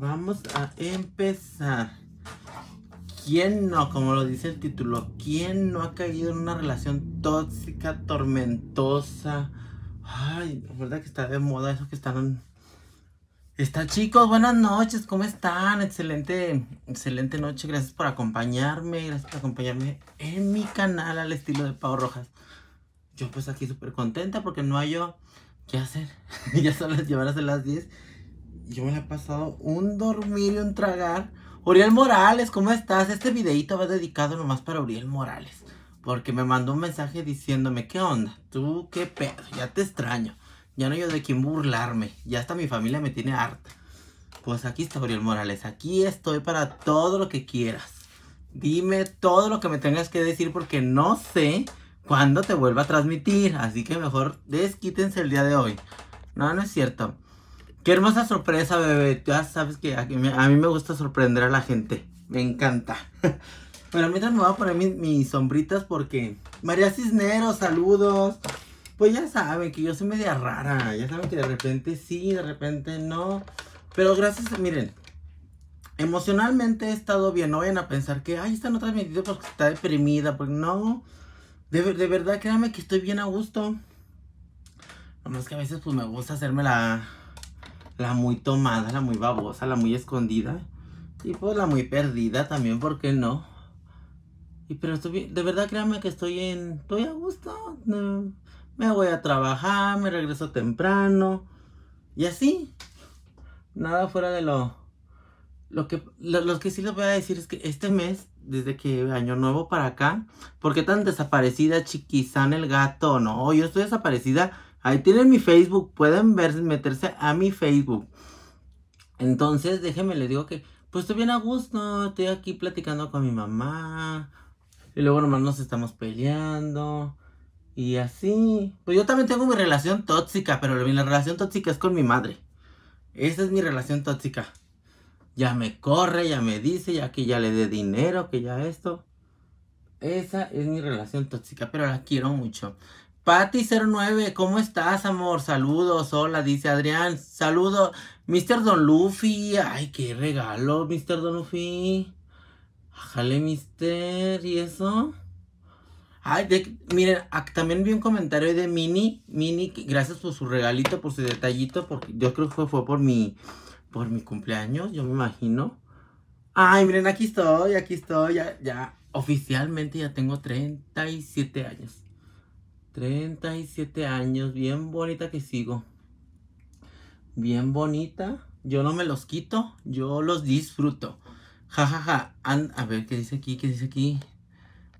Vamos a empezar. ¿Quién no? Como lo dice el título, ¿quién no ha caído en una relación tóxica, tormentosa? Ay, la verdad que está de moda eso que están... Está chicos, buenas noches, ¿cómo están? Excelente, excelente noche, gracias por acompañarme, gracias por acompañarme en mi canal al estilo de Pau Rojas. Yo pues aquí súper contenta porque no hay yo qué hacer, ya son las, hasta las 10 yo me la he pasado un dormir y un tragar. Uriel Morales, ¿cómo estás? Este videito va dedicado nomás para Uriel Morales. Porque me mandó un mensaje diciéndome, ¿qué onda? Tú, qué pedo, ya te extraño. Ya no hay de quién burlarme. Ya hasta mi familia me tiene harta. Pues aquí está Uriel Morales. Aquí estoy para todo lo que quieras. Dime todo lo que me tengas que decir porque no sé cuándo te vuelva a transmitir. Así que mejor desquítense el día de hoy. No, no es cierto. Qué hermosa sorpresa, bebé. Ya sabes que a, mí me gusta sorprender a la gente. Me encanta. bueno, mientras me voy a poner mis, sombritas porque... María Cisneros, saludos. Pues ya saben que yo soy media rara. Ya saben que de repente sí, de repente no. Pero gracias, miren. Emocionalmente he estado bien. No vayan a pensar que, ay, está no transmitido porque está deprimida. Pues no. De, de verdad, créanme que estoy bien a gusto. más que a veces pues me gusta hacerme la la muy tomada, la muy babosa, la muy escondida. Y pues la muy perdida también, ¿por qué no? Y pero estoy, de verdad créanme que estoy en, estoy a gusto. Me voy a trabajar, me regreso temprano. Y así. Nada fuera de lo... Lo que, lo, que sí les voy a decir es que este mes, desde que año nuevo para acá, ¿por qué tan desaparecida chiquizan el gato? No, yo estoy desaparecida Ahí tienen mi Facebook, pueden ver, meterse a mi Facebook. Entonces, déjenme, le digo que, pues estoy bien a gusto, estoy aquí platicando con mi mamá. Y luego nomás nos estamos peleando. Y así. Pues yo también tengo mi relación tóxica, pero la relación tóxica es con mi madre. Esa es mi relación tóxica. Ya me corre, ya me dice, ya que ya le dé dinero, que ya esto. Esa es mi relación tóxica, pero la quiero mucho. Patty09, ¿cómo estás, amor? Saludos, hola, dice Adrián. saludo, Mr. Don Luffy. Ay, qué regalo, Mr. Don Luffy. ajale Mr. ¿Y eso? Ay, miren, también vi un comentario de Mini. Mini, gracias por su regalito, por su detallito, porque yo creo que fue, por mi por mi cumpleaños, yo me imagino. Ay, miren, aquí estoy, aquí estoy, ya, ya, oficialmente ya tengo 37 años. 37 años, bien bonita que sigo. Bien bonita. Yo no me los quito, yo los disfruto. Ja, ja, a ver, ¿qué dice aquí? ¿Qué dice aquí?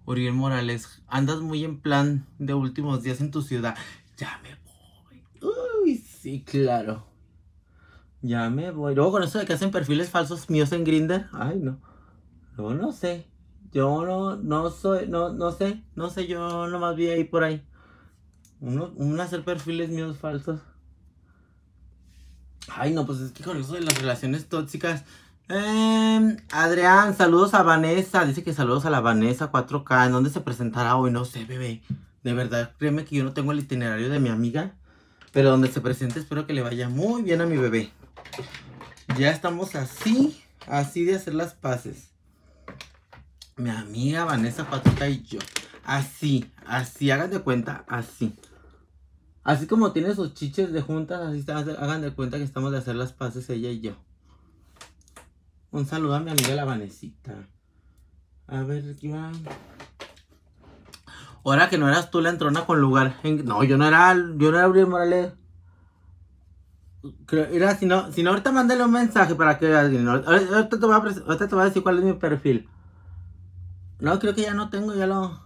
Uriel Morales, andas muy en plan de últimos días en tu ciudad. Ya me voy. Uy, sí, claro. Ya me voy. Luego con eso de que hacen perfiles falsos míos en Grinder. Ay, no. No, no sé. Yo no, no soy, no, no sé, no sé, yo nomás vi ahí por ahí. Uno, un hacer perfiles míos falsos. Ay, no, pues es que con eso de las relaciones tóxicas. Em, Adrián, saludos a Vanessa. Dice que saludos a la Vanessa 4K. ¿En dónde se presentará hoy? No sé, bebé. De verdad, créeme que yo no tengo el itinerario de mi amiga. Pero donde se presente, espero que le vaya muy bien a mi bebé. Ya estamos así, así de hacer las paces. Mi amiga Vanessa Patuca y yo. Así, así, hagan de cuenta, así. Así como tiene sus chiches de juntas, así hagan de cuenta que estamos de hacer las paces ella y yo. Un saludo a mi amiga la Vanesita. A ver, ¿qué va? Ahora que no eras tú la entrona con lugar. No, yo no era, yo no era Abril Morales. Era si no, si no, ahorita mándale un mensaje para que ahorita te, voy a, decir cuál es mi perfil. No, creo que ya no tengo, ya lo...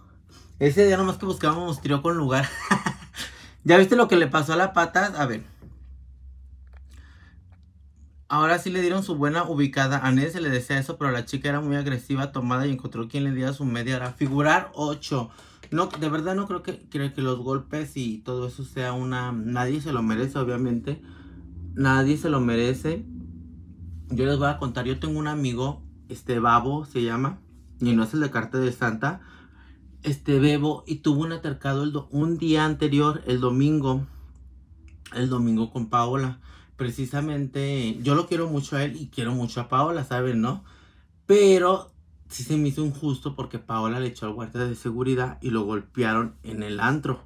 Ese día nomás que buscábamos trío con lugar. ¿Ya viste lo que le pasó a la pata? A ver. Ahora sí le dieron su buena ubicada. A nadie se le decía eso, pero la chica era muy agresiva, tomada y encontró quien le diera su media hora. Figurar 8. No, de verdad no creo que, creo que los golpes y todo eso sea una... Nadie se lo merece, obviamente. Nadie se lo merece. Yo les voy a contar, yo tengo un amigo, este Babo se llama, y no es el de Carta de Santa este bebo y tuvo un atercado el un día anterior, el domingo, el domingo con Paola. Precisamente, yo lo quiero mucho a él y quiero mucho a Paola, ¿saben, no? Pero sí se me hizo injusto porque Paola le echó al guardia de seguridad y lo golpearon en el antro.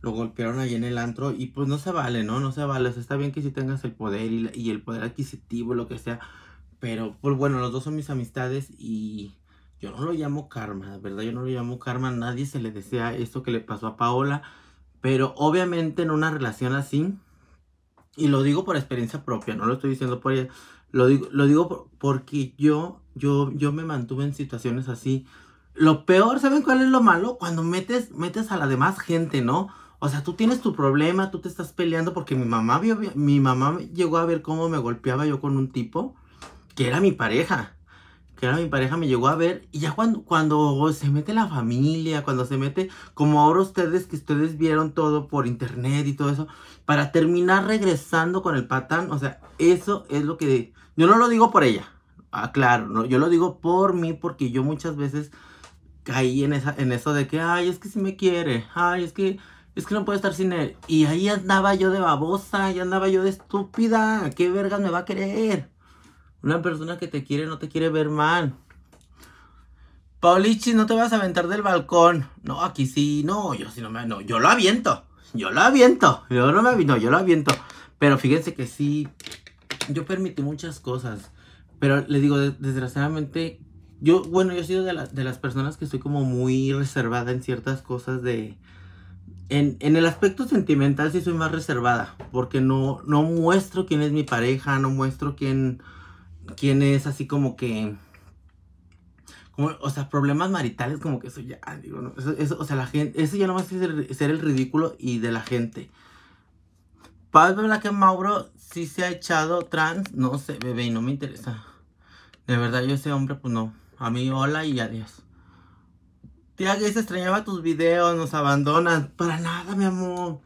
Lo golpearon ahí en el antro y pues no se vale, ¿no? No se vale. está bien que si sí tengas el poder y, y el poder adquisitivo, lo que sea. Pero pues bueno, los dos son mis amistades y yo no lo llamo karma, verdad, yo no lo llamo karma. Nadie se le desea esto que le pasó a Paola. Pero obviamente en una relación así, y lo digo por experiencia propia, no lo estoy diciendo por ella, lo digo, lo digo porque yo, yo, yo me mantuve en situaciones así. Lo peor, ¿saben cuál es lo malo? Cuando metes, metes a la demás gente, ¿no? O sea, tú tienes tu problema, tú te estás peleando porque mi mamá, vio, mi mamá llegó a ver cómo me golpeaba yo con un tipo que era mi pareja que era mi pareja me llegó a ver y ya cuando, cuando se mete la familia, cuando se mete como ahora ustedes que ustedes vieron todo por internet y todo eso, para terminar regresando con el patán, o sea, eso es lo que... Yo no lo digo por ella, claro, no, yo lo digo por mí porque yo muchas veces caí en, esa, en eso de que, ay, es que si me quiere, ay, es que... Es que no puedo estar sin él. Y ahí andaba yo de babosa, y andaba yo de estúpida. ¿Qué verga me va a querer? Una persona que te quiere no te quiere ver mal. Paulichi, no te vas a aventar del balcón. No, aquí sí, no, yo sí no me. No, yo lo aviento. Yo lo aviento. Yo no me aviento, yo lo aviento. Pero fíjense que sí. Yo permití muchas cosas. Pero les digo, desgraciadamente. Yo, bueno, yo he sido de, de las personas que estoy como muy reservada en ciertas cosas de. En, en, el aspecto sentimental sí soy más reservada. Porque no, no muestro quién es mi pareja, no muestro quién Quién es así como que... Como, o sea, problemas maritales como que eso ya, digo, o sea, la gente, eso ya no va a ser, el ridículo y de la gente. Paz ¿verdad que Mauro sí se ha echado trans, no sé, bebé, y no me interesa. De verdad, yo ese hombre, pues no. A mí, hola y adiós. Tía que se extrañaba tus videos, nos abandonan. Para nada, mi amor.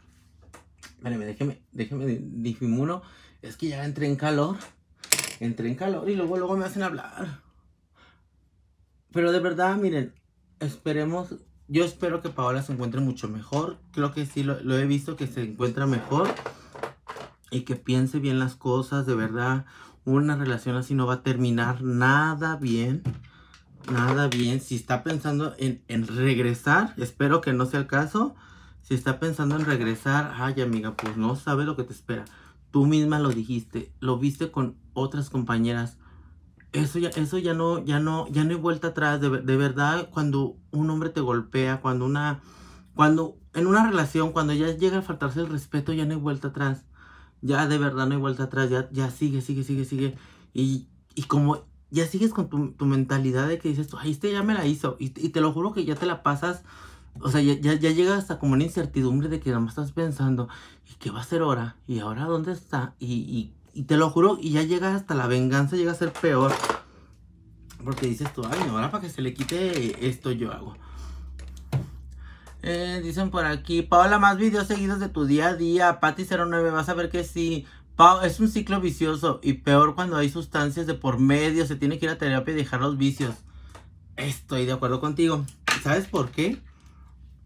déjeme, déjeme, difumulo. Es que ya entré en calor entré en calor y luego, luego me hacen hablar. Pero de verdad, miren, esperemos, yo espero que Paola se encuentre mucho mejor. Creo que sí, lo, he visto que se encuentra mejor y que piense bien las cosas, de verdad. Una relación así no va a terminar nada bien. Nada bien. Si está pensando en, en regresar, espero que no sea el caso. Si está pensando en regresar, ay amiga, pues no sabe lo que te espera tú misma lo dijiste, lo viste con otras compañeras. Eso ya, eso ya no, ya no, ya no hay vuelta atrás. De, verdad, cuando un hombre te golpea, cuando una, cuando en una relación, cuando ya llega a faltarse el respeto, ya no hay vuelta atrás. Ya de verdad no hay vuelta atrás. Ya, ya sigue, sigue, sigue, sigue. Y, y como ya sigues con tu, tu mentalidad de que dices, ay, este ya me la hizo. Y, y te lo juro que ya te la pasas o sea, ya, ya, llega hasta como una incertidumbre de que nada más estás pensando, ¿y qué va a ser ahora? ¿Y ahora dónde está? Y, te lo juro, y ya llega hasta la venganza, llega a ser peor. Porque dices tú, ay, ahora para que se le quite esto yo hago. Eh, dicen por aquí, Paola, más videos seguidos de tu día a día. Pati09, vas a ver que sí. Pao, es un ciclo vicioso y peor cuando hay sustancias de por medio. Se tiene que ir a terapia y dejar los vicios. Estoy de acuerdo contigo. ¿Sabes por qué?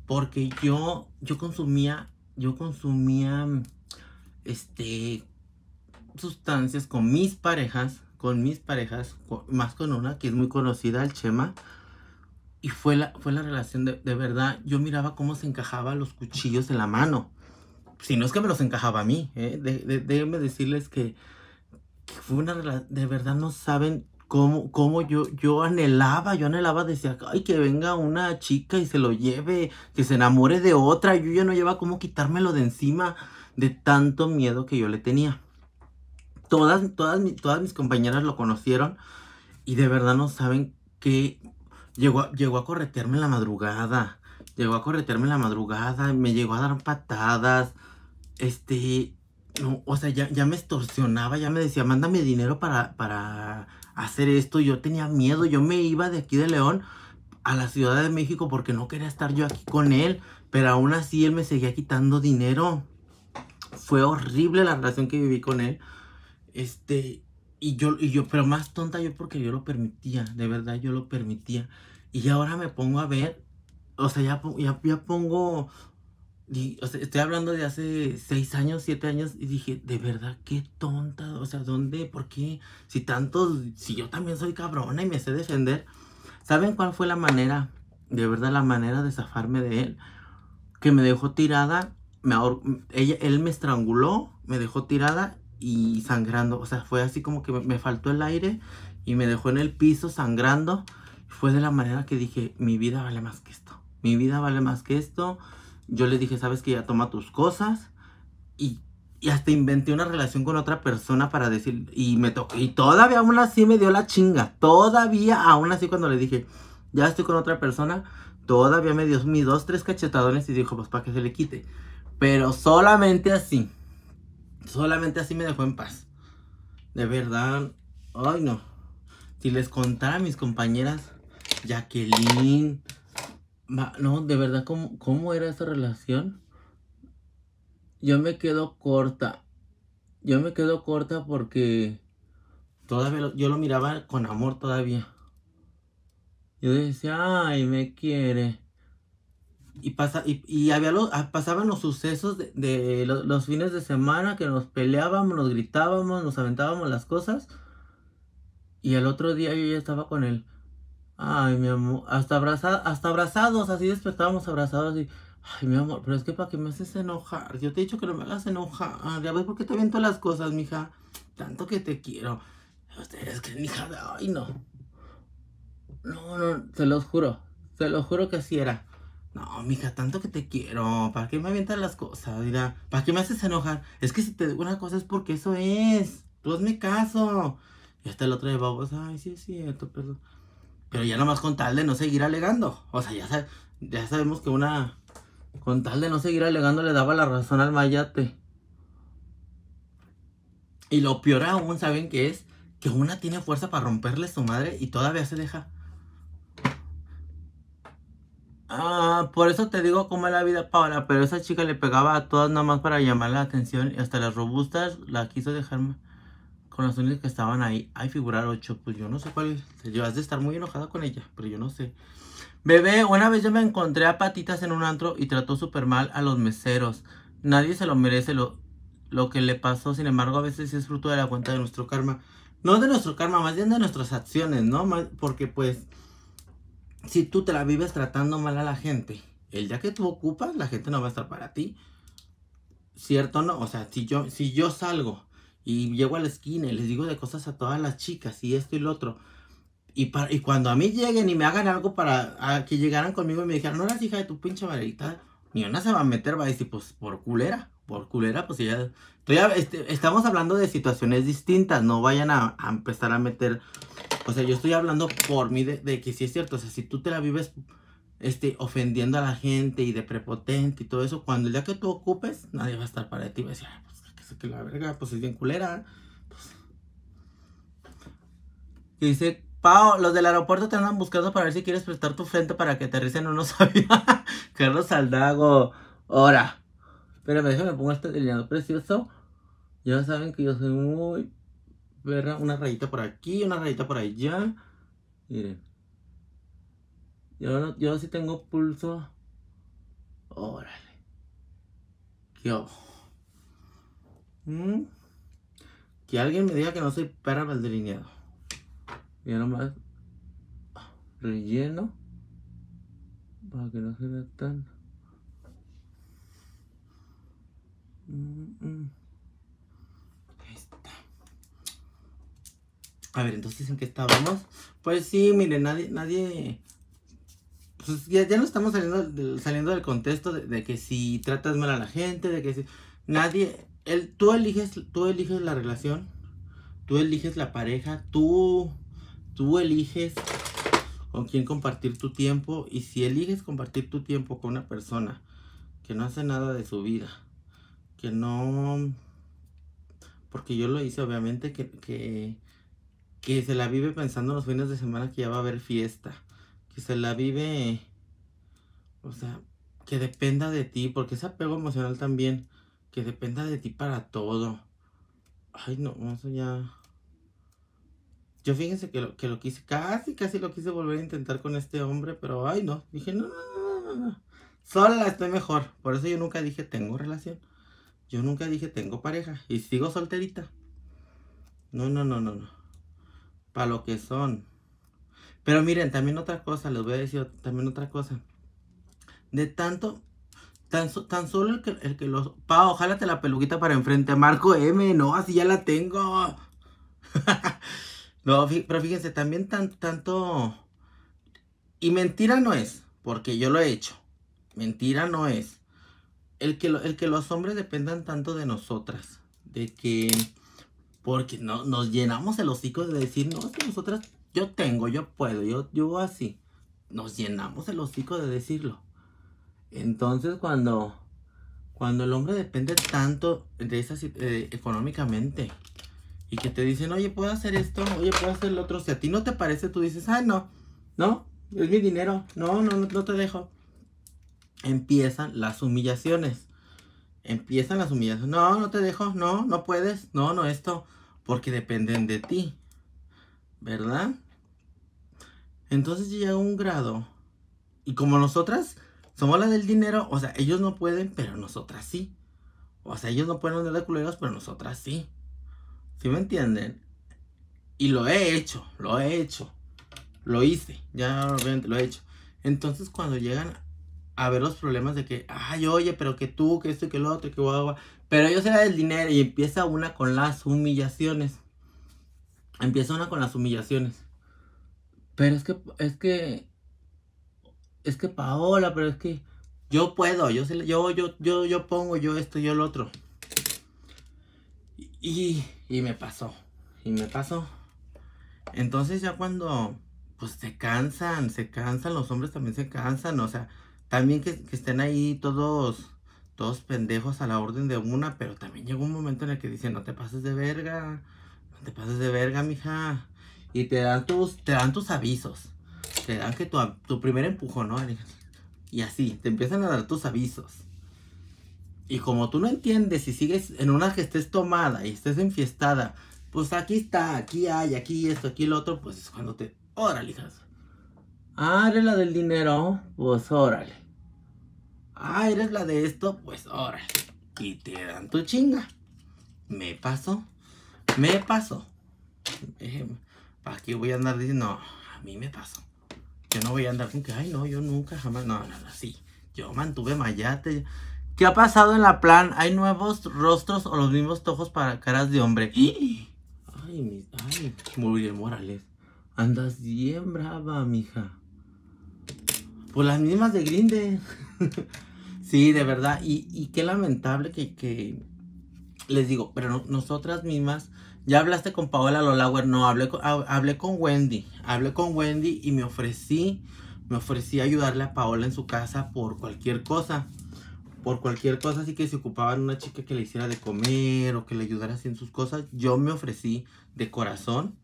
Porque yo, yo consumía, yo consumía, mm, este, sustancias con mis parejas, con mis parejas, más con una que es muy conocida, el Chema. Y fue la, fue la relación de, verdad, yo miraba cómo se encajaban los cuchillos en la mano. Si no es que me los encajaba a mí, ¿eh? déjenme decirles que, fue una relación, de verdad no saben cómo, yo, yo anhelaba, yo anhelaba, decía, ay, que venga una chica y se lo lleve, que se enamore de otra, yo ya no lleva cómo quitármelo de encima de tanto miedo que yo le tenía. Todas, todas, todas mis compañeras lo conocieron y de verdad no saben que llegó a, llegó a corretearme en la madrugada. Llegó a corretearme en la madrugada, me llegó a dar patadas. Este, no, o sea, ya, ya me extorsionaba, ya me decía, mándame dinero para, para hacer esto. Yo tenía miedo, yo me iba de aquí de León a la Ciudad de México porque no quería estar yo aquí con él, pero aún así él me seguía quitando dinero. Fue horrible la relación que viví con él. Este, y yo, y yo, pero más tonta yo porque yo lo permitía, de verdad yo lo permitía. Y ahora me pongo a ver, o sea, ya, ya pongo estoy hablando de hace seis años, siete años, y dije, de verdad, qué tonta, o sea, ¿dónde? ¿Por qué? Si tanto si yo también soy cabrona y me sé defender. ¿Saben cuál fue la manera, de verdad, la manera de zafarme de él? Que me dejó tirada, me ella, él me estranguló, me dejó tirada y sangrando. O sea, fue así como que me faltó el aire y me dejó en el piso sangrando. Fue de la manera que dije, mi vida vale más que esto. Mi vida vale más que esto yo le dije, sabes que ya toma tus cosas y, hasta inventé una relación con otra persona para decir, y me y todavía aún así me dio la chinga, todavía aún así cuando le dije, ya estoy con otra persona, todavía me dio mis dos, tres cachetadones y dijo, pues para que se le quite. Pero solamente así, solamente así me dejó en paz. De verdad, ay no. Si les contara a mis compañeras, Jacqueline, no, de verdad, ¿cómo, ¿cómo era esa relación? Yo me quedo corta. Yo me quedo corta porque todavía yo lo miraba con amor todavía. Yo decía, ay, me quiere. Y, pasa, y, había ah, pasaban los sucesos de, los, los, fines de semana que nos peleábamos, nos gritábamos, nos aventábamos las cosas. Y al otro día yo ya estaba con él. Ay, mi amor, hasta, abraza, hasta abrazados, así despertábamos abrazados y... Ay, mi amor, pero es que para qué me haces enojar. Yo te he dicho que no me hagas enojar. Ya ves por qué te aviento las cosas, mija. Tanto que te quiero. Ustedes mi hija de... Ay, no. No, no, se los juro. Se los juro que así era. No, mija, tanto que te quiero. ¿Para qué me avientas las cosas? Mira, ¿para qué me haces enojar? Es que si te digo una cosa es porque eso es. Tú hazme caso. Y hasta el otro de babos. Ay, sí es cierto, perdón. Pero ya nomás con tal de no seguir alegando. O sea, ya, ya sabemos que una... Con tal de no seguir alegando le daba la razón al mayate. Y lo peor aún, ¿saben qué es? Que una tiene fuerza para romperle su madre y todavía se deja. Ah, por eso te digo cómo es la vida Paola, pero esa chica le pegaba a todas nada más para llamar la atención y hasta las robustas la quiso dejar con las únicas que estaban ahí. Hay figurar 8, pues yo no sé cuál es. Llevas de estar muy enojada con ella, pero yo no sé. Bebé, una vez yo me encontré a patitas en un antro y trató súper mal a los meseros. Nadie se lo merece lo, lo que le pasó, sin embargo, a veces es fruto de la cuenta de nuestro karma. No de nuestro karma, más bien de nuestras acciones, ¿no? Porque pues, si tú te la vives tratando mal a la gente, el día que tú ocupas, la gente no va a estar para ti. ¿Cierto no? O sea, si yo, si yo salgo y llego a la esquina y les digo de cosas a todas las chicas y esto y lo otro. Y, para, y cuando a mí lleguen y me hagan algo para que llegaran conmigo y me dijeran, no eres hija de tu pinche varita, ni una se va a meter, va a decir, pues por culera, por culera, pues ya. Este, estamos hablando de situaciones distintas, no vayan a, empezar a meter. O sea, yo estoy hablando por mí de, que sí es cierto, o sea, si tú te la vives este, ofendiendo a la gente y de prepotente y todo eso, cuando el día que tú ocupes, nadie va a estar para ti y va a decir, pues que la verga, pues es bien culera. Pues, dice, Pao, los del aeropuerto te andan buscando para ver si quieres prestar tu frente para que aterricen no sabía Carlos Saldago, ahora. Pero me pongo este delineado precioso. Ya saben que yo soy muy Una rayita por aquí, una rayita por allá. Miren. Yo, yo sí tengo pulso. Órale. Qué ojo. Mm. Que alguien me diga que no soy perra para el delineado. Ya nomás relleno para que no se vea tan. Mm, mm. está. A ver, entonces en qué estábamos. Pues sí, mire, nadie, nadie. Pues ya, no estamos saliendo, del contexto de, de, que si tratas mal a la gente, de que si. Nadie el, tú, eliges, tú eliges la relación, tú eliges la pareja, tú, tú eliges con quién compartir tu tiempo y si eliges compartir tu tiempo con una persona que no hace nada de su vida, que no... Porque yo lo hice obviamente que, que, que se la vive pensando los fines de semana que ya va a haber fiesta, que se la vive... O sea, que dependa de ti, porque ese apego emocional también que dependa de ti para todo. Ay, no, eso ya. Yo fíjense que lo, que lo quise, casi, casi lo quise volver a intentar con este hombre, pero ay, no. Dije, no, no, no, no. Sola estoy mejor. Por eso yo nunca dije tengo relación. Yo nunca dije tengo pareja. Y sigo solterita. No, no, no, no, no. Para lo que son. Pero miren, también otra cosa, les voy a decir también otra cosa. De tanto Tan, solo el que, el que los... Pa, te la peluquita para enfrente. Marco M, no, así ya la tengo. no, pero fíjense, también tan, tanto... Y mentira no es, porque yo lo he hecho. Mentira no es. El que, el que los hombres dependan tanto de nosotras. De que... Porque no, nos llenamos el hocico de decir, no, es que nosotras, yo tengo, yo puedo, yo, yo así. Nos llenamos el hocico de decirlo. Entonces cuando, cuando el hombre depende tanto de esa eh, económicamente y que te dicen, oye, puedo hacer esto, oye, puedo hacer lo otro, si a ti no te parece, tú dices, ah, no, no, es mi dinero, no, no, no, no te dejo. Empiezan las humillaciones. Empiezan las humillaciones. No, no te dejo, no, no puedes, no, no esto, porque dependen de ti. ¿Verdad? Entonces llega un grado. Y como nosotras somos las del dinero, o sea, ellos no pueden, pero nosotras sí. O sea, ellos no pueden andar de culeros, pero nosotras sí. ¿Sí me entienden? Y lo he hecho, lo he hecho. Lo hice, ya obviamente lo he hecho. Entonces cuando llegan a ver los problemas de que, ay, oye, pero que tú, que esto y que lo otro, que guau guau, Pero ellos eran del dinero y empieza una con las humillaciones. Empieza una con las humillaciones. Pero es que, es que es que Paola, pero es que yo puedo, yo, yo, yo, yo, pongo, yo esto, yo el otro. Y, y me pasó, y me pasó. Entonces ya cuando, pues se cansan, se cansan, los hombres también se cansan, o sea, también que, que estén ahí todos, todos pendejos a la orden de una, pero también llegó un momento en el que dicen, no te pases de verga, no te pases de verga, mija. Y te dan tus, te dan tus avisos te dan que tu, primer empujón, ¿no? Y así, te empiezan a dar tus avisos. Y como tú no entiendes y sigues en una que estés tomada y estés enfiestada, pues aquí está, aquí hay, aquí esto, aquí lo otro, pues es cuando te... Órale, hijas. Ah, eres la del dinero, pues órale. Ah, eres la de esto, pues órale. Y te dan tu chinga. Me pasó. Me pasó. aquí voy a andar diciendo? a mí me pasó no voy a andar con que, ay, no, yo nunca, jamás, no, nada, sí. Yo mantuve mayate. ¿Qué ha pasado en la plan? ¿Hay nuevos rostros o los mismos tojos para caras de hombre? Ay, mi, ay, Morales. Andas bien brava, mija. Pues las mismas de Grinde. sí, de verdad. Y, qué lamentable que, les digo, pero nosotras mismas ya hablaste con Paola Lolauer, no, hablé con, hablé con Wendy, hablé con Wendy y me ofrecí, me ofrecí ayudarle a Paola en su casa por cualquier cosa, por cualquier cosa, así que si ocupaban una chica que le hiciera de comer o que le ayudara en sus cosas, yo me ofrecí de corazón,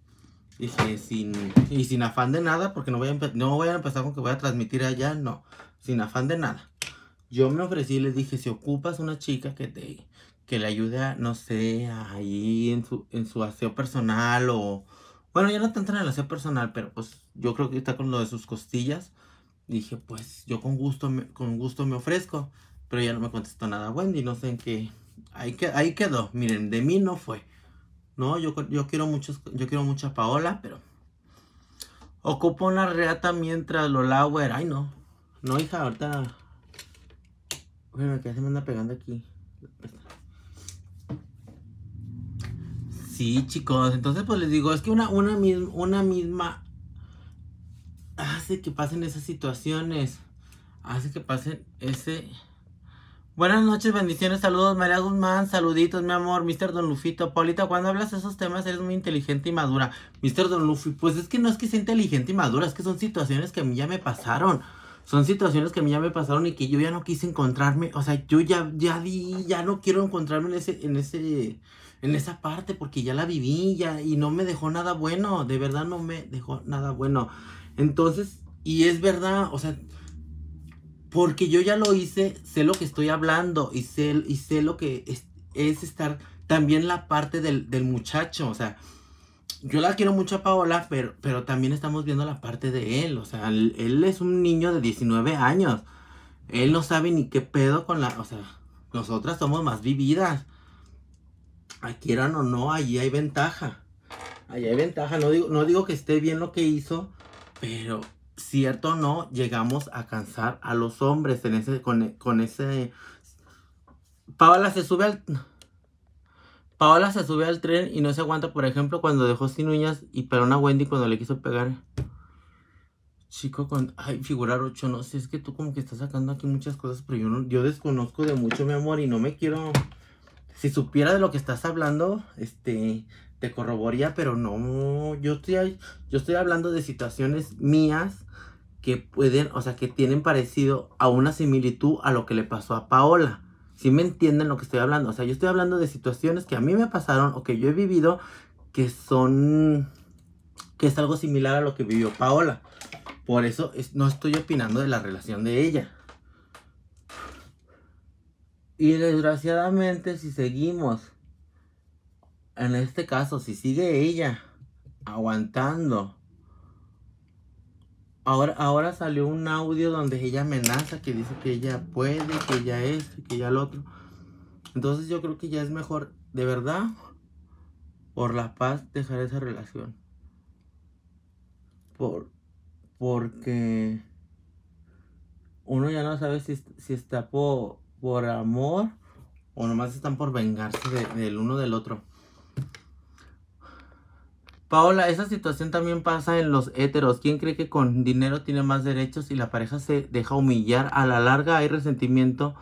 dije, sin, y sin afán de nada, porque no voy, a no voy a empezar con que voy a transmitir allá, no, sin afán de nada. Yo me ofrecí y les dije, si ocupas una chica que te, que le ayude, no sé, ahí en su, en su aseo personal o... Bueno, ya no tanto en el aseo personal, pero pues yo creo que está con lo de sus costillas. Dije, pues yo con gusto me, con gusto me ofrezco, pero ya no me contestó nada Wendy, no sé en qué... Ahí, que, ahí quedó, miren, de mí no fue. No, yo, yo quiero muchos, yo quiero mucho Paola, pero... Ocupo una reata mientras lo Lauer. Ay, no. No, hija, ahorita... Bueno, que se me anda pegando aquí. Sí, chicos. Entonces, pues les digo, es que una, una, misma hace que pasen esas situaciones. Hace que pasen ese... Buenas noches, bendiciones, saludos, María Guzmán, saluditos, mi amor, Mr. Don Lufito. Paulita, cuando hablas de esos temas eres muy inteligente y madura. Mr. Don Luffy, pues es que no es que sea inteligente y madura, es que son situaciones que a mí ya me pasaron. Son situaciones que a mí ya me pasaron y que yo ya no quise encontrarme. O sea, yo ya, ya di, ya no quiero encontrarme en ese, en ese, en esa parte porque ya la viví ya, y no me dejó nada bueno, de verdad no me dejó nada bueno. Entonces, y es verdad, o sea, porque yo ya lo hice, sé lo que estoy hablando y sé, y sé lo que es, estar también la parte del, del, muchacho, o sea, yo la quiero mucho a Paola, pero, pero también estamos viendo la parte de él, o sea, él es un niño de 19 años, él no sabe ni qué pedo con la, o sea, nosotras somos más vividas. Aquí eran o no, allí hay ventaja. Allí hay ventaja. No digo, no digo que esté bien lo que hizo, pero cierto o no, llegamos a cansar a los hombres con, ese... Paola se sube al... Paola se sube al tren y no se aguanta, por ejemplo, cuando dejó sin uñas y perona a Wendy cuando le quiso pegar. Chico, con... Ay, figurar 8, no sé, es que tú como que estás sacando aquí muchas cosas, pero yo, no, yo desconozco de mucho, mi amor, y no me quiero si supiera de lo que estás hablando, este, te corroboría, pero no, yo estoy, yo estoy hablando de situaciones mías que pueden, o sea, que tienen parecido a una similitud a lo que le pasó a Paola. Si me entienden lo que estoy hablando, o sea, yo estoy hablando de situaciones que a mí me pasaron o que yo he vivido que son, que es algo similar a lo que vivió Paola. Por eso no estoy opinando de la relación de ella. Y desgraciadamente si seguimos, en este caso, si sigue ella aguantando, ahora, ahora salió un audio donde ella amenaza, que dice que ella puede, que ella es, que ella lo otro. Entonces yo creo que ya es mejor, de verdad, por la paz, dejar esa relación. Por, porque uno ya no sabe si, si está por por amor o nomás están por vengarse del uno del otro. Paola, esa situación también pasa en los héteros. ¿Quién cree que con dinero tiene más derechos y la pareja se deja humillar? A la larga hay resentimiento,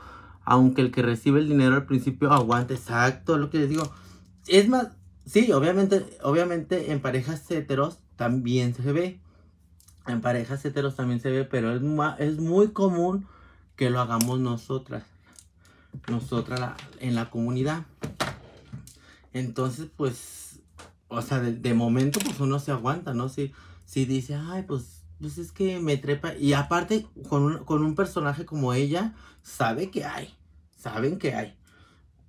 aunque el que recibe el dinero al principio aguante. Exacto, lo que les digo. Es más, sí, obviamente, obviamente en parejas héteros también se ve. En parejas héteros también se ve, pero es muy común que lo hagamos nosotras nosotras en la comunidad. Entonces, pues, o sea, de, momento, pues uno se aguanta, ¿no? Si, si dice, ay, pues, pues es que me trepa. Y aparte, con un, personaje como ella, sabe que hay, saben que hay.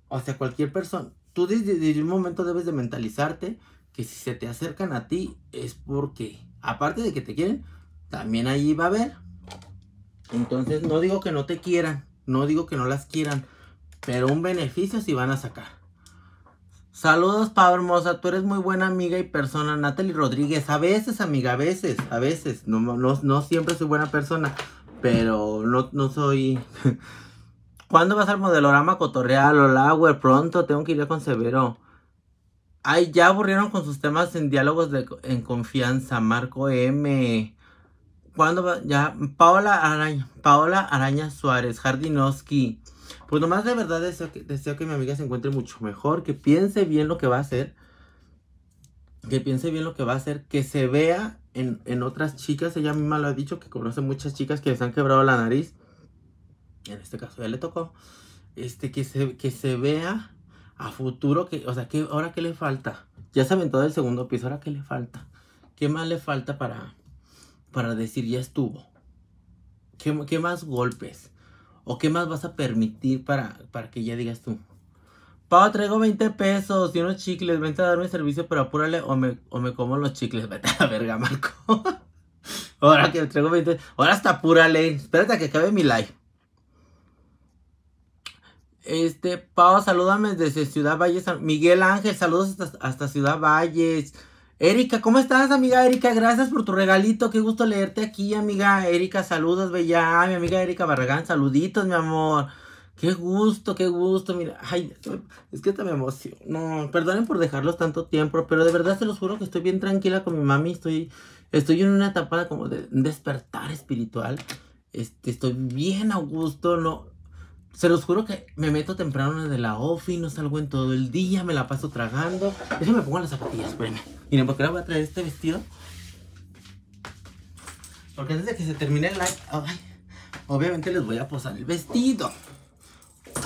O sea, cualquier persona, tú desde, un momento debes de mentalizarte que si se te acercan a ti es porque, aparte de que te quieren, también ahí va a haber. Entonces, no digo que no te quieran, no digo que no las quieran, pero un beneficio si van a sacar. Saludos, Pablo Hermosa. Tú eres muy buena amiga y persona. Natalie Rodríguez. A veces, amiga, a veces, a veces. No, no, no siempre soy buena persona, pero no, no soy... ¿Cuándo vas al modelorama cotorreal? Hola, güey, pronto. Tengo que ir con Severo. Ay, ya aburrieron con sus temas en diálogos de, en confianza. Marco M cuando ya Paola Araña, Paola Araña Suárez, Jardinowski. Pues nomás de verdad deseo que, mi amiga se encuentre mucho mejor, que piense bien lo que va a hacer, que piense bien lo que va a hacer, que se vea en, otras chicas, ella misma lo ha dicho, que conoce muchas chicas que les han quebrado la nariz, en este caso ya le tocó, este, que se, que se vea a futuro, que, o sea, que ahora qué le falta, ya se aventó del segundo piso, ahora qué le falta, qué más le falta para para decir ya estuvo? ¿Qué, más golpes? ¿O qué más vas a permitir para, para que ya digas tú? Pau, traigo 20 pesos y unos chicles. Vente a darme servicio, pero apúrale o me, o me como los chicles. Vete a la verga, Marco. Ahora que traigo 20. Ahora hasta apúrale. Espérate que acabe mi live. Este, Pau, salúdame desde Ciudad Valles. Miguel Ángel, saludos hasta, hasta Ciudad Valles. Erika, ¿cómo estás, amiga Erika? Gracias por tu regalito. Qué gusto leerte aquí, amiga Erika. Saludos, bella. Mi amiga Erika Barragán, saluditos, mi amor. Qué gusto, qué gusto. Mira, ay, es que te me No, Perdonen por dejarlos tanto tiempo, pero de verdad se los juro que estoy bien tranquila con mi mami. Estoy, estoy en una etapa como de despertar espiritual. Este, estoy bien a gusto, no, se los juro que me meto temprano de la ofi, no salgo en todo el día, me la paso tragando. me pongo las zapatillas, espérenme. Miren, porque ahora voy a traer este vestido. Porque antes de que se termine el live, obviamente les voy a posar el vestido.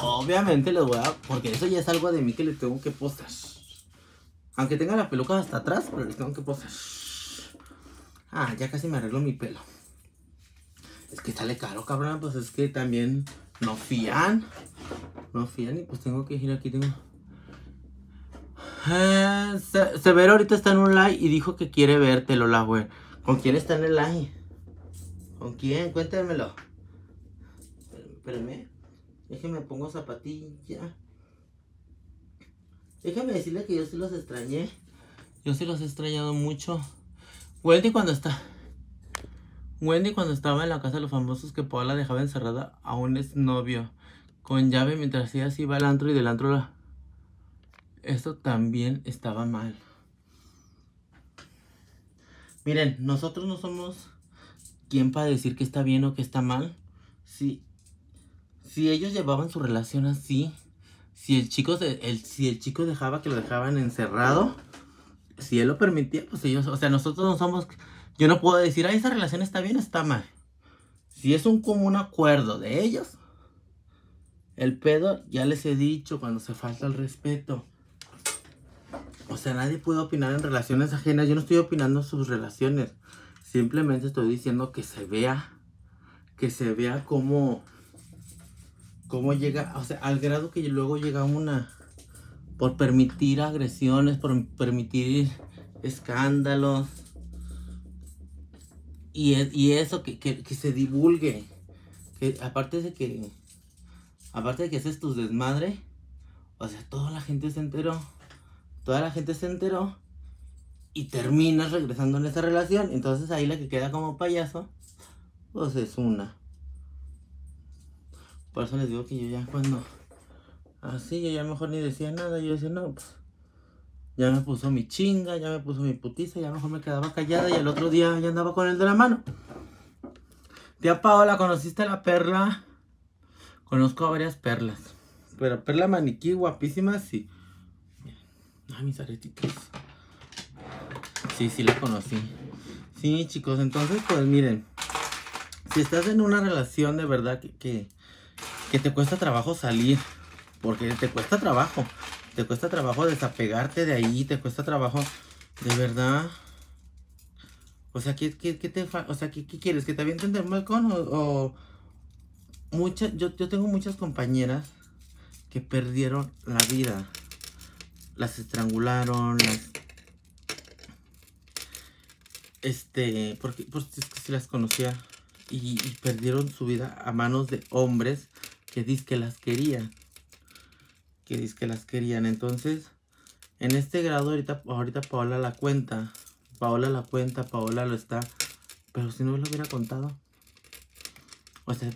Obviamente les voy a... Porque eso ya es algo de mí que les tengo que posar. Aunque tenga la peluca hasta atrás, pero les tengo que posar. Ah, ya casi me arreglo mi pelo. Es que sale caro, cabrón. Pues es que también no fían. No fían y pues tengo que ir aquí, tengo... Eh, Severo ahorita está en un live y dijo que quiere verte, la güey. ¿Con quién está en el live? ¿Con quién? Cuéntenmelo. Espérenme, déjenme pongo zapatilla. Déjenme decirle que yo sí los extrañé. Yo sí los he extrañado mucho. Wendy cuando está... Wendy cuando estaba en la casa de los famosos que Paula dejaba encerrada a un exnovio con llave mientras ella se iba al antro y del antro la... Esto también estaba mal. Miren, nosotros no somos quien para decir que está bien o que está mal. Si, si ellos llevaban su relación así, si el, chico el, si el chico dejaba que lo dejaban encerrado, si él lo permitía, pues ellos, o sea, nosotros no somos yo no puedo decir, ah esa relación está bien, está mal. Si es un común acuerdo de ellos, el pedo ya les he dicho cuando se falta el respeto. O sea, nadie puede opinar en relaciones ajenas. Yo no estoy opinando sus relaciones. Simplemente estoy diciendo que se vea, que se vea como cómo llega, o sea, al grado que luego llega una, por permitir agresiones, por permitir escándalos. Y, eso, que, se divulgue. Que aparte de que. Aparte de que haces tus desmadre. O sea, toda la gente se enteró. Toda la gente se enteró. Y terminas regresando en esa relación. Entonces ahí la que queda como payaso. Pues es una. Por eso les digo que yo ya cuando. Así, yo ya mejor ni decía nada. Yo decía, no, pues, ya me puso mi chinga, ya me puso mi putiza, ya mejor me quedaba callada y el otro día ya andaba con el de la mano. Tía Paola, ¿conociste la perla? Conozco a varias perlas. Pero perla maniquí, guapísima, sí. Ay, mis aretitos. Sí, sí la conocí. Sí, chicos, entonces, pues miren. Si estás en una relación de verdad que, que te cuesta trabajo salir, porque te cuesta trabajo te cuesta trabajo desapegarte de ahí, te cuesta trabajo, de verdad. O sea, ¿qué, qué, qué te o sea, ¿qué, quieres? ¿Que te avienten del mal con... yo, yo tengo muchas compañeras que perdieron la vida. Las estrangularon, Este, porque pues, es las conocía y, perdieron su vida a manos de hombres que que las querían que dice que las querían. Entonces, en este grado ahorita, ahorita Paola la cuenta. Paola la cuenta, Paola lo está. Pero si no lo hubiera contado. O sea,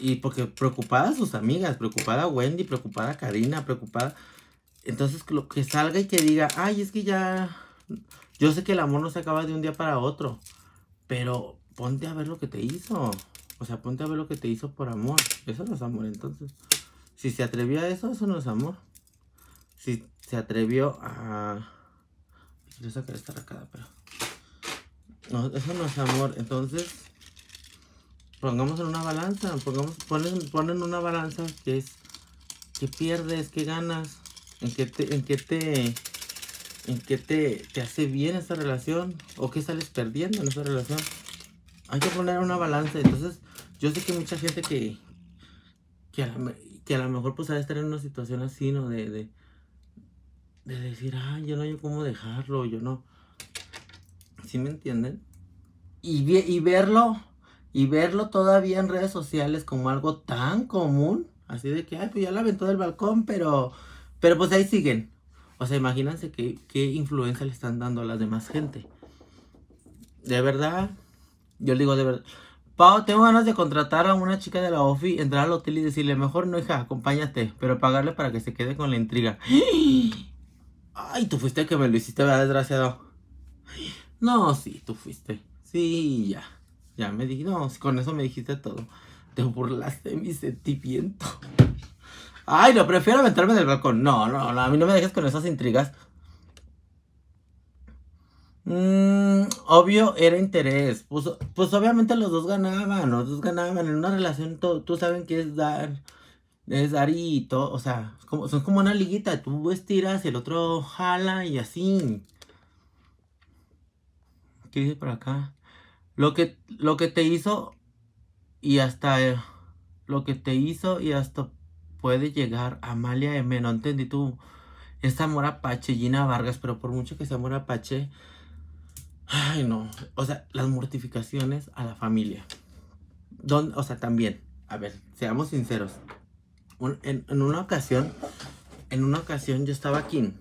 y porque preocupada sus amigas, preocupada Wendy, preocupada Karina, preocupada. Entonces, lo que salga y que diga, ay, es que ya. Yo sé que el amor no se acaba de un día para otro. Pero ponte a ver lo que te hizo. O sea, ponte a ver lo que te hizo por amor. Eso es amor, entonces. Si se atrevió a eso, eso no es amor. Si se atrevió a... No, eso no es amor. Entonces, pongamos en una balanza. Pongamos, ponen, una balanza que es... qué pierdes, qué ganas. En que te... En que te en qué te, hace bien esta relación o qué sales perdiendo en esa relación. Hay que poner una balanza. Entonces, yo sé que mucha gente que, que, a lo mejor pues ha estar en una situación así, ¿no? De, de, decir, ah, yo no yo cómo dejarlo, yo no. ¿Sí me entienden? Y, y verlo, y verlo todavía en redes sociales como algo tan común, así de que, ay, pues ya la aventó del balcón, pero, pero pues ahí siguen. O sea, imagínense qué, qué influencia le están dando a las demás gente. De verdad, yo digo de verdad, Pau, tengo ganas de contratar a una chica de la OFI, entrar al hotel y decirle, mejor no, hija, acompáñate, pero pagarle para que se quede con la intriga. Ay, tú fuiste el que me lo hiciste, ¿verdad, desgraciado? No, sí, tú fuiste. Sí, ya. Ya me dijiste, no, con eso me dijiste todo. Te burlaste de mi sentimiento. Ay, no, prefiero aventarme del balcón. No, no, no, a mí no me dejes con esas intrigas. Mm, obvio, era interés. Pues, pues, obviamente los dos ganaban, los dos ganaban. En una relación tú sabes que es dar, es dar y todo, o sea, como, son como una liguita, tú estiras y el otro jala y así. ¿Qué dice por acá? Lo que, lo que te hizo y hasta... lo que te hizo y hasta puede llegar Amalia M. No entendí tú. Esta amor apache, Gina Vargas, pero por mucho que sea amor apache, Ay, no. O sea, las mortificaciones a la familia. Don, o sea, también. A ver, seamos sinceros. en, una ocasión, en una ocasión yo estaba aquí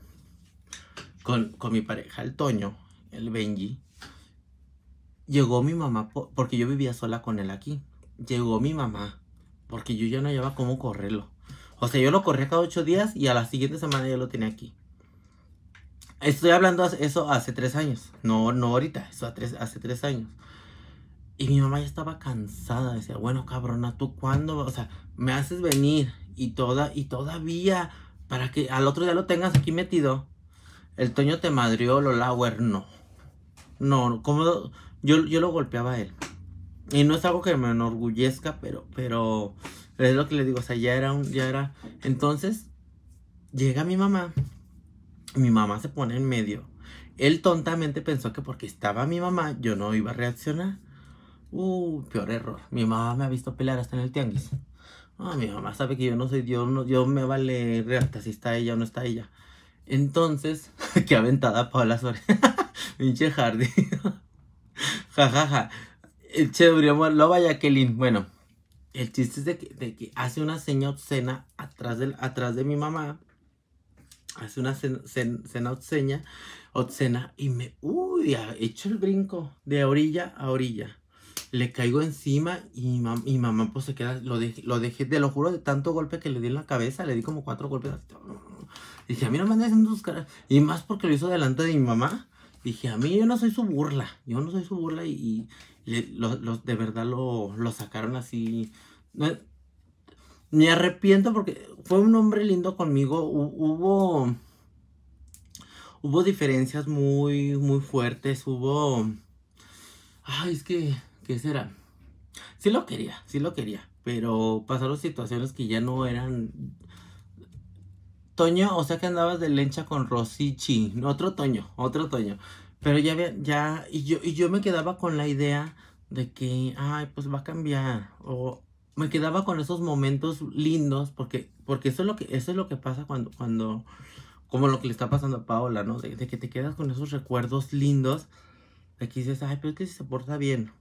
con, mi pareja, el Toño, el Benji. Llegó mi mamá, porque yo vivía sola con él aquí. Llegó mi mamá, porque yo ya no llevaba cómo correrlo. O sea, yo lo corría cada ocho días y a la siguiente semana ya lo tenía aquí. Estoy hablando eso hace tres años. No, no ahorita, eso hace tres, hace años. Y mi mamá ya estaba cansada. Decía, bueno, cabrona, ¿tú cuándo? O sea, me haces venir y, toda, y todavía para que al otro día lo tengas aquí metido. El Toño te madrió, lo Lauer no. No, como yo, yo lo golpeaba a él. Y no es algo que me enorgullezca, pero, pero es lo que le digo. O sea, ya era un, ya era. Entonces, llega mi mamá mi mamá se pone en medio. Él tontamente pensó que porque estaba mi mamá, yo no iba a reaccionar. Uh, peor error. Mi mamá me ha visto pelear hasta en el tianguis. Ah, mi mamá sabe que yo no soy, yo, no, yo me vale hasta si está ella o no está ella. Entonces, qué aventada Paula Suárez. Pinche Hardy. ja, El chévere, lo vaya lindo. Bueno, el chiste es de que, hace una seña obscena atrás del atrás de mi mamá hace una cena otseña, y me, uy, hecho el brinco de orilla a orilla. Le caigo encima y mi mamá pues se queda, lo, dejé, lo dejé, te lo juro, de tanto golpe que le di en la cabeza, le di como cuatro golpes. Y dije, a mí no me andas haciendo sus caras. Y más porque lo hizo delante de mi mamá. Dije, a mí yo no soy su burla, yo no soy su burla y, de verdad lo, sacaron así. No, me arrepiento porque fue un hombre lindo conmigo. Hubo. Hubo diferencias muy, muy fuertes. Hubo. Ay, es que. ¿Qué será? Sí lo quería, sí lo quería. Pero pasaron situaciones que ya no eran. Toño, o sea que andabas de lencha con Rosichi. Otro Toño, otro Toño. Pero ya, ya. Y yo, y yo me quedaba con la idea de que. Ay, pues va a cambiar. O me quedaba con esos momentos lindos, porque, porque eso, es lo que, eso es lo que pasa cuando, cuando, como lo que le está pasando a Paola, ¿no? De, que te quedas con esos recuerdos lindos, de que dices, ay, pero es que si se porta bien,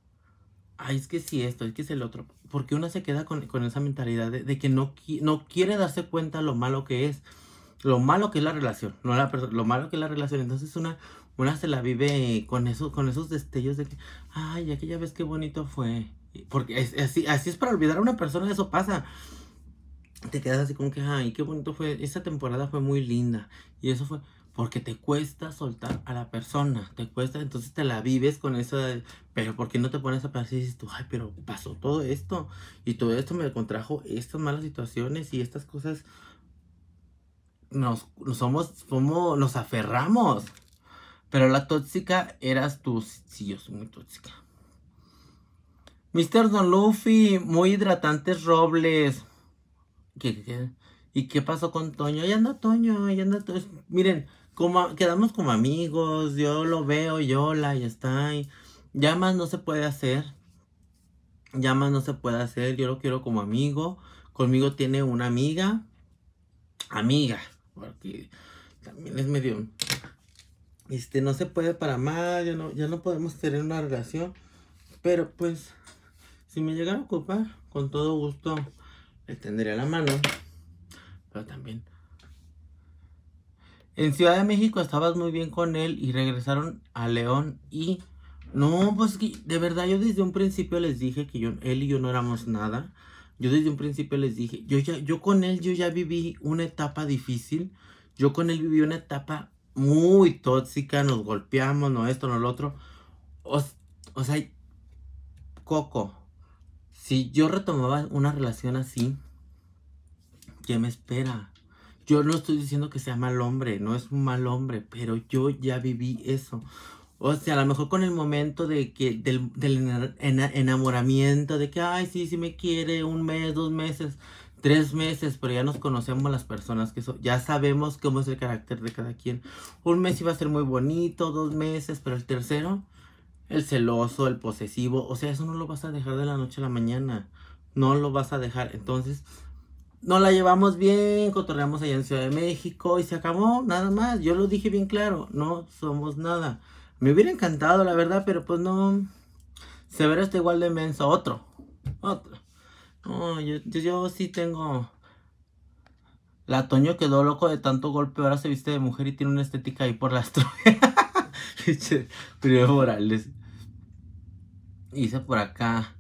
ay, es que sí esto, es que es el otro, porque una se queda con, esa mentalidad de, que no, no quiere darse cuenta lo malo que es, lo malo que es la relación, no la lo malo que es la relación, entonces una, una se la vive con, esos con esos destellos de que, ay, aquella vez qué bonito fue, porque así, así es para olvidar a una persona, eso pasa. Te quedas así como que, ay, qué bonito fue. esa temporada fue muy linda. Y eso fue porque te cuesta soltar a la persona. Te cuesta, entonces te la vives con eso. pero ¿por qué no te pones a pensar y dices tú, ay, pero pasó todo esto? Y todo esto me contrajo estas malas situaciones y estas cosas. Nos, somos, Como nos aferramos. Pero la tóxica eras tú. Sí, yo soy muy tóxica. Mr. Don Luffy, muy hidratantes robles. y qué pasó con Toño? Ya anda Toño, Ya anda Toño. Miren, como, quedamos como amigos, yo lo veo, yo la, ya está. ya más no se puede hacer. Ya más no se puede hacer, yo lo quiero como amigo. Conmigo tiene una amiga. Amiga, porque también es medio... Este, no se puede para más, no, ya no podemos tener una relación. Pero pues si me llegara a ocupar, con todo gusto Le tendría la mano. Pero también. En Ciudad de México estabas muy bien con él y regresaron a León y. No, pues de verdad yo desde un principio les dije que yo, él y yo no éramos nada. Yo desde un principio les dije, yo ya, yo con él yo ya viví una etapa difícil. Yo con él viví una etapa muy tóxica, nos golpeamos, no esto, no lo otro. o sea, Coco, si yo retomaba una relación así, ¿qué me espera? Yo no estoy diciendo que sea mal hombre, no es un mal hombre, pero yo ya viví eso. O sea, a lo mejor con el momento de que, del, enamoramiento, de que, ay, sí, sí me quiere, un mes, dos meses, tres meses, pero ya nos conocemos las personas que son, ya sabemos cómo es el carácter de cada quien. Un mes iba a ser muy bonito, dos meses, pero el tercero, el celoso, el posesivo, o sea, eso no lo vas a dejar de la noche a la mañana, no lo vas a dejar, entonces no la llevamos bien, cotorreamos allá en Ciudad de México y se acabó, nada más, yo lo dije bien claro, no somos nada, me hubiera encantado la verdad, pero pues no, Se verá este igual de menso, otro, otro, no, yo, sí tengo... La Toño quedó loco de tanto golpe, ahora se viste de mujer y tiene una estética ahí por las estrofe Pero Morales. Hice por acá.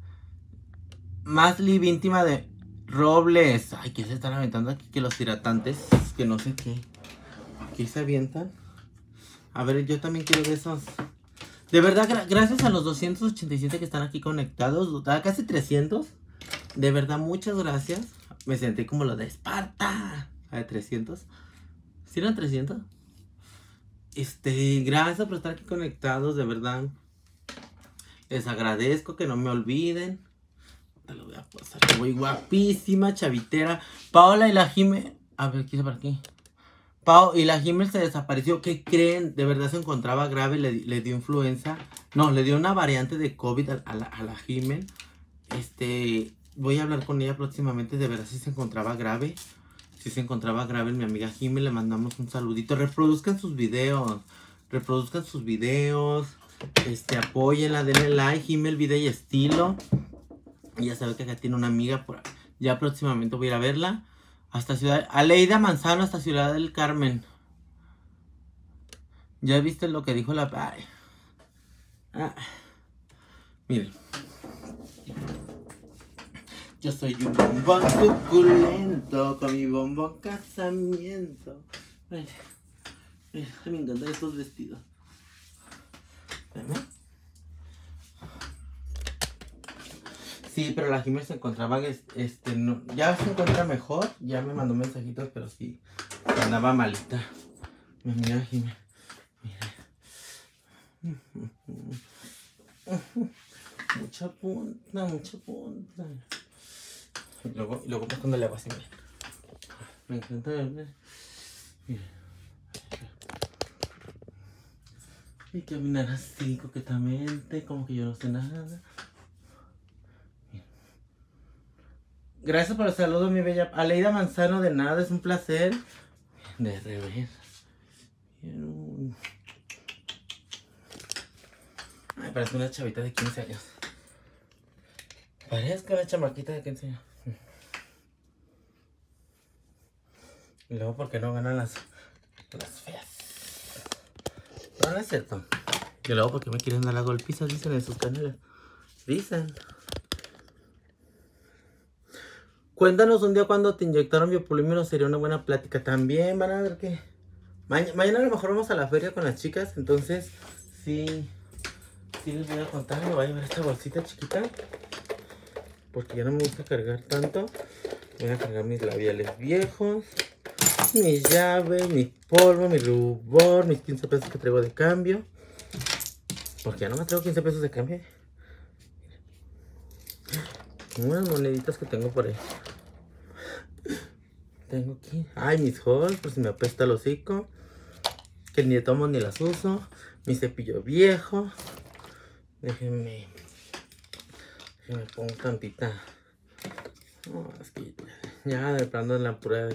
Más libíntima de Robles. Ay, que se están aventando aquí? Que los tiratantes que no sé qué. Aquí se avientan? A ver, yo también quiero de esos. De verdad, gracias a los 287 que están aquí conectados. Ah, casi 300. De verdad, muchas gracias. Me sentí como lo de Esparta. A ah, de 300. ¿Sí eran 300? Este, gracias por estar aquí conectados, de verdad. Les agradezco que no me olviden. voy a pasar. Muy guapísima, chavitera. Paola y la Jime. A ver, quién para aquí? Paola y la Jimé se desapareció. ¿Qué creen? De verdad se encontraba grave, le, dio influenza. No, le dio una variante de COVID a, la, a Este, voy a hablar con ella próximamente. De verdad, si se encontraba grave. Si se encontraba grave, mi amiga Jimé le mandamos un saludito. Reproduzcan sus videos. Reproduzcan sus videos. Este, apóyenla, denle like, el video y estilo. Y ya sabe que acá tiene una amiga Ya próximamente voy a ir a verla. Hasta Ciudad... Aleida Manzano, hasta Ciudad del Carmen. Ya viste lo que dijo la... Ay. Ah. Miren. Yo soy un bombón suculento con mi bombón casamiento. me encantan estos vestidos. Sí, pero la Jiménez se encontraba, este, no, ya se encuentra mejor, ya me mandó mensajitos, pero sí, andaba malita. Me mira Jiménez, Mucha punta, mucha punta. Luego, luego pues cuando le hago así, Me encanta, mira. Y caminar así coquetamente, como que yo no sé nada. Gracias por el saludo, mi bella. Aleida Manzano, de nada, es un placer. De revés. Ay, parece una chavita de 15 años. Parece una chamaquita de 15 años. Y luego, qué no ganan las, las feas? no es cierto. Que luego porque me quieren dar la golpiza, dicen en sus canales. Dicen. Cuéntanos un día cuando te inyectaron biopolímero, sería una buena plática. También van a ver que... mañana a lo mejor vamos a la feria con las chicas, entonces sí, sí les voy a contar. Me voy a llevar esta bolsita chiquita, porque ya no me gusta cargar tanto. Voy a cargar mis labiales viejos mi llave, mi polvo, mi rubor, mis 15 pesos que traigo de cambio. Porque ya no me traigo 15 pesos de cambio. Unas moneditas que tengo por ahí. Tengo aquí. Ay, mis holes, por si me apesta el hocico. Que ni tomo ni las uso. Mi cepillo viejo. Déjenme. Déjenme pongo tantita. ya de plano en la pura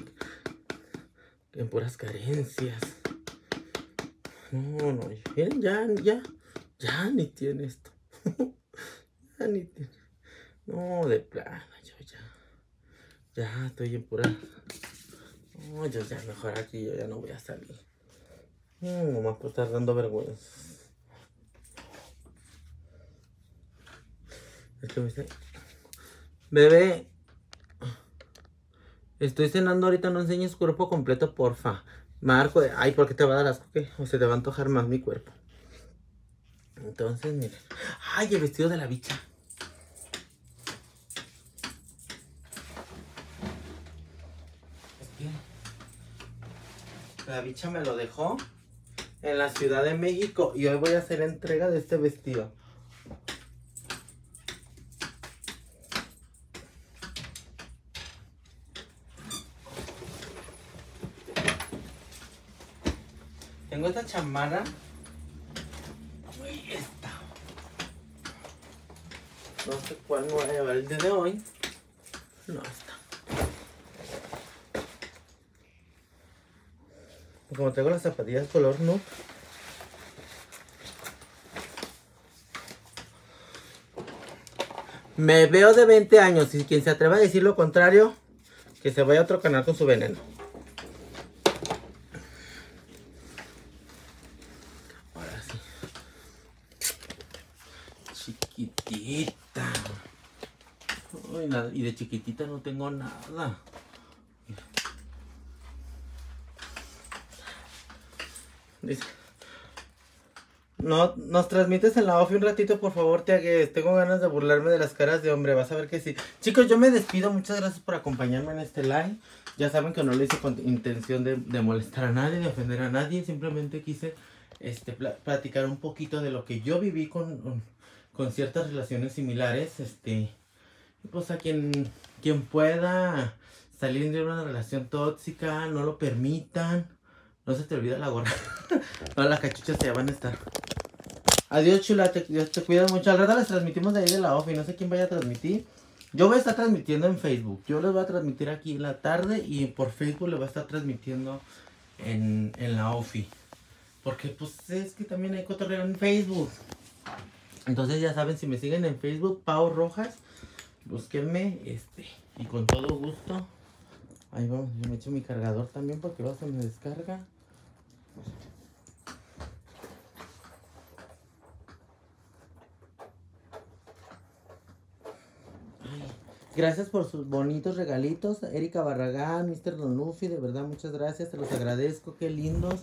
en puras carencias. No, no, ya, ya, ya ni tiene esto. ya ni tiene. No, de plano, yo ya. Ya estoy en pura. No, yo ya mejor aquí, yo ya no voy a salir. No, me por estar dando vergüenza. Es que me dice, bebé, Estoy cenando ahorita, no enseñes cuerpo completo, porfa. Marco, ay, ¿por qué te va a dar asco? O se te va a antojar más mi cuerpo. Entonces, miren. Ay, el vestido de la bicha. La bicha me lo dejó en la Ciudad de México y hoy voy a hacer entrega de este vestido. esta chamada No sé cuál me voy a llevar el día de hoy. No, está Como tengo las zapatillas color no. Me veo de 20 años y quien se atreva a decir lo contrario, que se vaya a otro canal con su veneno. chiquitita no tengo nada. no, nos transmites en la ofi un ratito, por favor, te Tengo ganas de burlarme de las caras de hombre. Vas a ver que sí. Chicos, yo me despido. Muchas gracias por acompañarme en este live. Ya saben que no lo hice con intención de, molestar a nadie, de ofender a nadie. Simplemente quise este, platicar un poquito de lo que yo viví con, con ciertas relaciones similares. Este o pues, sea, quien, quien pueda salir de una relación tóxica, no lo permitan. No se te olvida la gorra. no, las cachuchas ya van a estar. Adiós, chula. Te, cuidas mucho. Al rato las transmitimos de ahí de la OFI. no sé quién vaya a transmitir. Yo voy a estar transmitiendo en Facebook. Yo les voy a transmitir aquí en la tarde y por Facebook les voy a estar transmitiendo en, en la OFI. Porque pues es que también hay cotorreo en Facebook. Entonces ya saben, si me siguen en Facebook, Pau Rojas, búsquenme, este, y con todo gusto. Ahí vamos, yo me echo mi cargador también porque luego se me descarga. Gracias por sus bonitos regalitos. Erika Barragán, Mr. Luffy. de verdad, muchas gracias. Te los agradezco, qué lindos.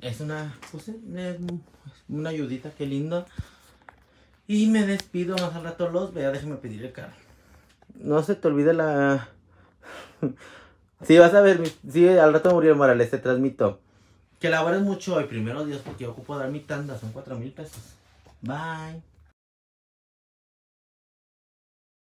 Es una, pues, una, ayudita, qué linda. Y me despido, más al rato los vea, déjeme pedirle carro. No se te olvide la... sí, vas a ver, Si al rato murió el Morales, te transmito. Que labores mucho hoy, primero Dios, porque yo ocupo dar mi tanda, son cuatro mil pesos. Bye.